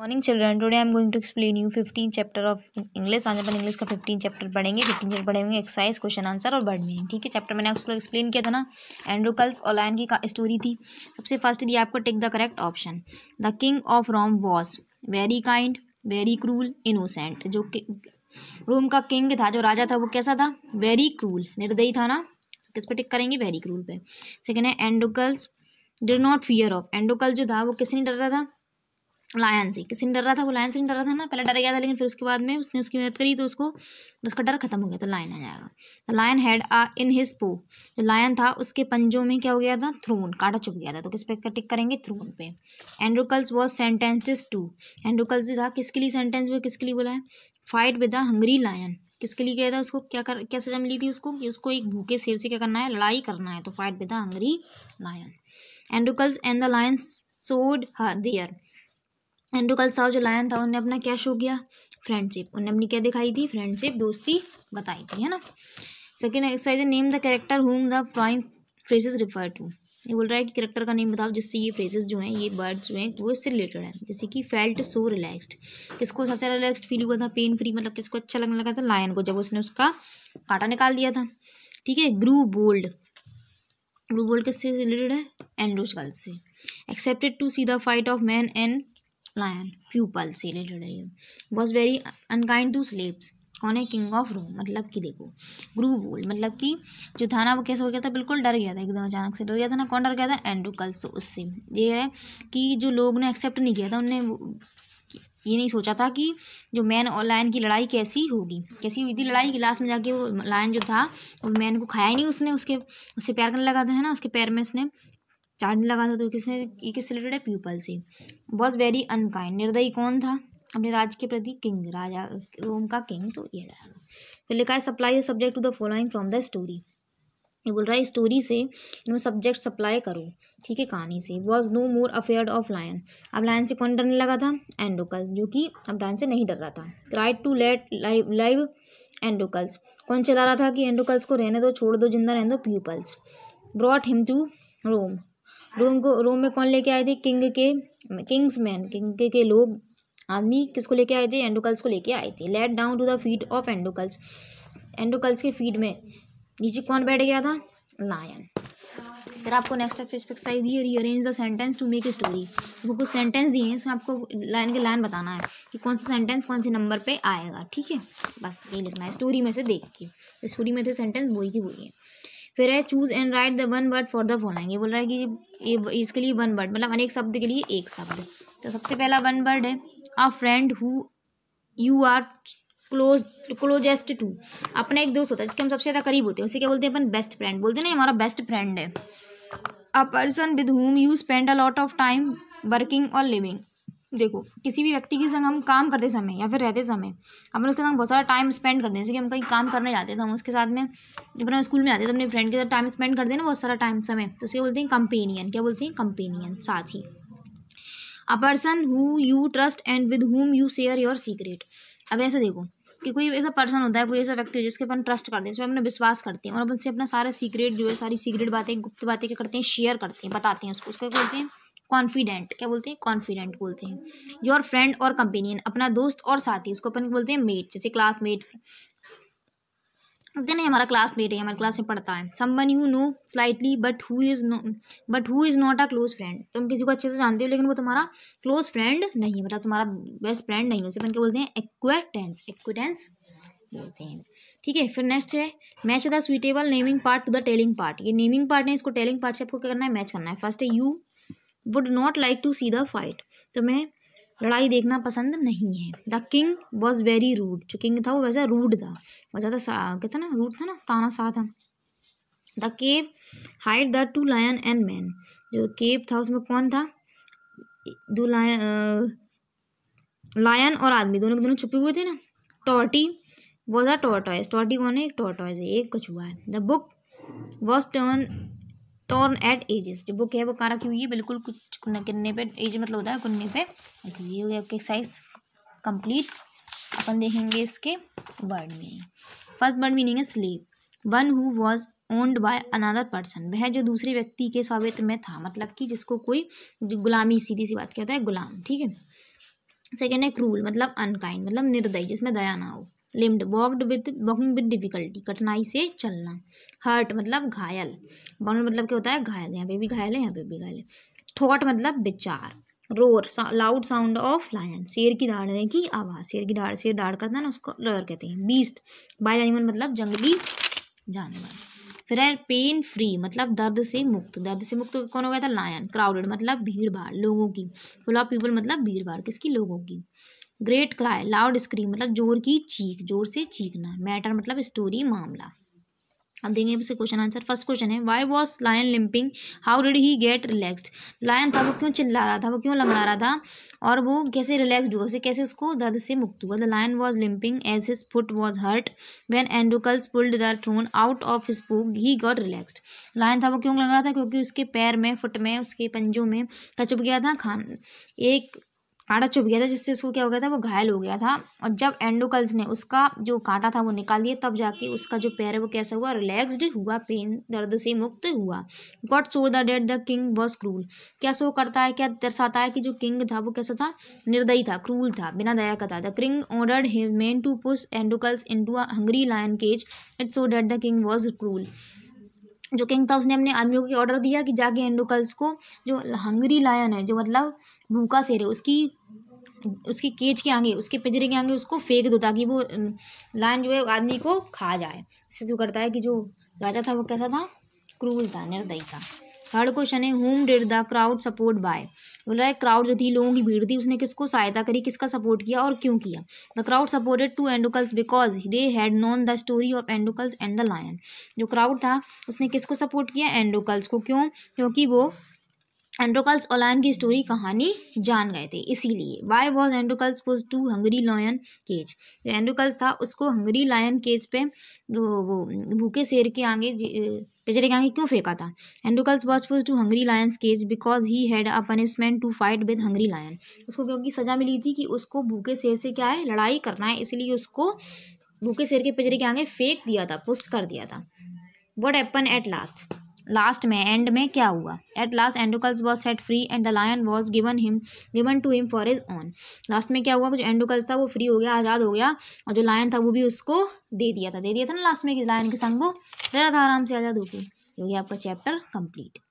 morning children today I am going to explain you fifteen chapter of English आज अपन English का fifteen chapter पढ़ेंगे fifteen chapter पढ़ेंगे exercise question answer और word meaning ठीक है चैप्टर मैंने उसको एक्सप्लेन किया था ना एंड्रू कल्स और लायन की स्टोरी थी सबसे फर्स्ट दिया आपको take the correct option the king of Rome was very kind very cruel innocent जो रोम का किंग था जो राजा था वो कैसा था वेरी क्रूल निर्दयी था ना किस पे टिक करेंगे वेरी क्रूल पर सेकेंड है Androcles did not fear of Androcles जो था वो किसने डर रहा था लायन से किसी ने डर रहा था वो लायन से नहीं डर रहा था ना पहले डर गया था लेकिन फिर उसके बाद में उसने उसकी मदद करी तो उसको उसका डर खत्म हो गया तो लायन आ जाएगा lion had a in his paw जो लायन था उसके पंजों में क्या हो गया था थ्रोन काटा चुप गया था तो किस पे टिक करेंगे थ्रोन पे Androcles was sentences to Androcles था किसके लिए सेंटेंस वो किसके लिए बोला है fight with the hungry lion किसके लिए गया था उसको क्या कर क्या सजा मिली थी उसको कि उसको एक भूखे शेर से क्या करना है लड़ाई करना है तो fight with the hungry lion Androcles and the lion सोड दियर एंड्रू साहब जो लायन था उन्हें अपना क्या शो किया फ्रेंडशिप उन्हें अपनी क्या दिखाई थी फ्रेंडशिप दोस्ती बताई थी है ना second exercise name the character whom the drawing phrases refer to ये बोल रहा है कि करेक्टर का नेम बताओ जिससे ये फ्रेजेस जो हैं ये वर्ड्स जो हैं वो इससे रिलेटेड है जैसे कि फेल्ट सो रिलैक्सड किसको सबसे ज़्यादा फील हुआ था पेन फ्री मतलब किसको अच्छा लगने लगा था लायन को जब उसने उसका काटा निकाल दिया था ठीक है ग्रू बोल्ड ग्रू बोल्ड किससे रिलेटेड है एंड्रोजल से accepted to see the fight of man and lion people से रिलेटेड है ये was very unkind to slaves कौन है किंग ऑफ रोम मतलब कि देखो ग्रू बोल्ड मतलब कि जो था ना वो कैसे हो गया था बिल्कुल डर गया था एकदम अचानक से डर गया था ना कौन डर गया था एंड्रू कल तो उससे ये है कि जो लोग ने एक्सेप्ट नहीं किया था उनने ये नहीं सोचा था कि जो मैन और लायन की लड़ाई कैसी होगी कैसी हुई थी लड़ाई की लास्ट में जाके वो लायन जो था वो मैन को खाया ही नहीं उसने उसके उससे प्यार करने लगा था है ना उसके पैर में उसने चार्ट लगा था तो किसने ये किससे रिलेटेड है पीपल से वॉज वेरी अनकाइंड निर्दयी कौन था अपने राज्य के प्रति किंग राजा रोम का किंग तो ये फिर लिखा है supply subject to the following from the story ये बोल रहा है स्टोरी से इनमें सब्जेक्ट सप्लाई करो ठीक है कहानी से was no more afraid of lion अब लायन से कौन डरने लगा था एंडोकल्स जो कि अब लायन से नहीं डर रहा था right to let live live Androcles कौन चला रहा था कि एंडोकल्स को रहने दो छोड़ दो जिंदा रहने दो peoples brought him to Rome Rome को रोम में कौन लेके आए थे किंग के किंग्स मैन किंग के, के लोग आदमी किसको लेके आए थे एंडोकल्स को लेके आए थे let down to the feet of Androcles Androcles के फीड में नीचे कौन बैठ गया था लायन फिर आपको नेक्स्ट एक्सरसाइज दी है rearrange the sentence to make a story वो कुछ सेंटेंस दिए हैं इसमें आपको लाइन के लाइन बताना है कि कौन सा सेंटेंस कौन से नंबर पे आएगा ठीक है बस यही लिखना है स्टोरी में से देख के स्टोरी में थे सेंटेंस वही की वही है फिर है choose and write the one word for the following ये बोल रहा है कि ये इसके लिए वन वर्ड मतलब अनेक शब्द के लिए एक शब्द तो सबसे पहला वन वर्ड है a friend who you are close closest to अपना एक दोस्त होता है जिसके हम सबसे ज़्यादा करीब होते हैं उसे क्या बोलते हैं अपन बेस्ट फ्रेंड बोलते हैं ना हमारा बेस्ट फ्रेंड है a person with whom you spend a lot of time working और लिविंग देखो किसी भी व्यक्ति के संग हम काम करते समय या फिर रहते समय अपन उसके साथ बहुत सारा टाइम स्पेंड करते हैं जैसे कि हम कहीं काम करने जाते हैं तो हम उसके साथ में जब हम स्कूल में आते हैं तो अपने फ्रेंड के साथ टाइम स्पेंड करते हैं ना बहुत सारा टाइम समय तो उसे बोलते हैं कंपेनियन क्या बोलते हैं कंपेनियन साथ ही a person who you trust and with whom you share your secret अब ऐसे देखो कि कोई ऐसा पर्सन होता है कोई ऐसा व्यक्ति जिसके अपन ट्रस्ट करते हैं जिसमें अपना विश्वास करते हैं और अपन से अपना सारा सीक्रेट जो है सारी सीक्रेट बातें गुप्त बातें क्या करते हैं शेयर करते हैं बताते हैं उसको उसको बोलते हैं कॉन्फिडेंट क्या बोलते हैं कॉन्फिडेंट बोलते हैं योर फ्रेंड और कंपेनियन अपना दोस्त और साथी उसको अपन बोलते हैं मेट जैसे क्लासमेट नहीं हमारा क्लासमेट है हमारे क्लास में पढ़ता है one you know slightly but who is no but who is not a close friend तुम किसी को अच्छे से जानते हो लेकिन वो तुम्हारा क्लोज फ्रेंड नहीं है मतलब तुम्हारा बेस्ट फ्रेंड नहीं है उसे अपन क्या बोलते हैं एक्वेटेंस एक्वेटेंस बोलते हैं ठीक है फिर नेक्स्ट है match the suitable naming part to the telling part ये नेमिंग पार्ट है इसको टेलिंग पार्ट से आपको क्या करना है मैच करना है फर्स्ट है you would not like to see the fight तुम्हें लड़ाई देखना पसंद नहीं है the king was very rude जो किंग था वो वैसा रूड था वो ज़्यादा कहता ना रूड था ना ताना सा था the cave hide the two lion and man जो केव था उसमें कौन था दो लायन लायन और आदमी दोनों के दोनों छुपे हुए थे ना टॉर्टी वॉज अ टॉटॉयस टॉर्टी कौन है एक टॉटॉयस है एक कछुआ है the book was turn torn at ages वो क्या है वो कहाँ रखी हुई है बिल्कुल कुछ किन्ने पे एज मतलब होता है कुन्ने पे ये हो गया एक्सरसाइज कंप्लीट अपन देखेंगे इसके word meaning first word meaning है slave one who was owned by another person वह जो दूसरे व्यक्ति के स्वामित्व में था मतलब कि जिसको कोई गुलामी सीधी सी बात कहता है गुलाम ठीक है सेकेंड है क्रूल मतलब अनकाइंड मतलब निर्दयी जिसमें दया ना हो limped walked with walking with difficulty कठिनाई से चलना हर्ट मतलब घायल बॉन्ड मतलब क्या होता है घायल यहाँ पे भी घायल है यहाँ पे भी घायल है थॉट मतलब विचार roar loud sound of lion शेर की दाड़ने की आवाज़ शेर की दाड़ शेर दाड़ करता है ना उसको रोर कहते हैं बीस्ट बाइल एनिमल मतलब जंगली जानवर फिर है पेन फ्री मतलब दर्द से मुक्त दर्द से मुक्त कौन हो गया था लायन क्राउडेड मतलब भीड़ भाड़ लोगों की फुल ऑफ पीपल मतलब भीड़ भाड़ किसकी लोगों की ग्रेट क्राई लाउड स्क्रीम मतलब जोर की चीख जोर से चीखना मैटर मतलब स्टोरी मामला अब देंगे इसे क्वेश्चन आंसर फर्स्ट क्वेश्चन है why was lion limping how did he get relaxed lion था वो क्यों चिल्ला रहा था वो क्यों लंगड़ा रहा था और वो कैसे रिलैक्स्ड हुआ उसे कैसे उसको दर्द से मुक्त हुआ the lion was limping as his foot was hurt when Androcles pulled the thorn out of his paw he got relaxed lion था वो क्यों लंगड़ा था क्योंकि उसके पैर में फुट में उसके पंजों में कचुप गया था खान एक कांटा चुभ गया था जिससे उसको क्या हो गया था वो घायल हो गया था और जब एंडोकल्स ने उसका जो कांटा था वो निकाल दिया तब जाके उसका जो पैर है वो कैसा हुआ रिलैक्सड हुआ पेन दर्द से मुक्त हुआ got show the dead the king was cruel क्या शो करता है क्या दर्शाता है कि जो किंग था वो कैसा था निर्दयी था क्रूल था बिना दया का था the king order men to push Androcles into hungry lion cage it show that the king was cruel जो किंग था उसने अपने आदमियों को ऑर्डर दिया कि जाके एंडोकल्स को जो हंगरी लायन है जो मतलब भूखा शेर है उसकी उसकी केज के आगे उसके पिंजरे के आगे उसको फेंक दो ताकि वो लायन जो है आदमी को खा जाए इससे जो करता है कि जो राजा था वो कैसा था क्रूर था निर्दयी था थर्ड क्वेश्चन है whom did the crowd support why बोला है क्राउड जो थी लोगों की भीड़ थी उसने किसको सहायता करी किसका सपोर्ट किया और क्यों किया the crowd supported to Androcles because they had known the story of Androcles and the lion जो क्राउड था उसने किसको सपोर्ट किया एंडोकल्स को क्यों क्योंकि वो एंडोकल्स और लायन की स्टोरी कहानी जान गए थे इसीलिए वाई वॉज एंडोकल्स पुज टू हंगरी लायन केज जो एंडोकल्स था उसको हंगरी लायन केज पे वो भूखे शेर के आगे कहा तो कि क्यों फेंका था Androcles was push to hungry lions cage because he had a punishment to fight with hungry lion उसको क्योंकि सजा मिली थी कि उसको भूखे शेर से क्या है लड़ाई करना है इसलिए उसको भूखे शेर के पिजरे के आगे फेंक दिया था पुस्ट कर दिया था what happen at last last में एंड में क्या हुआ at last Androcles was set free and the lion was given him given to him for his own last में क्या हुआ जो एंडोकल्स था वो फ्री हो गया आज़ाद हो गया और जो लायन था वो भी उसको दे दिया था दे दिया था ना लास्ट में लायन के संग वो रहा था आराम से आज़ाद होकर हो गया आपका चैप्टर कंप्लीट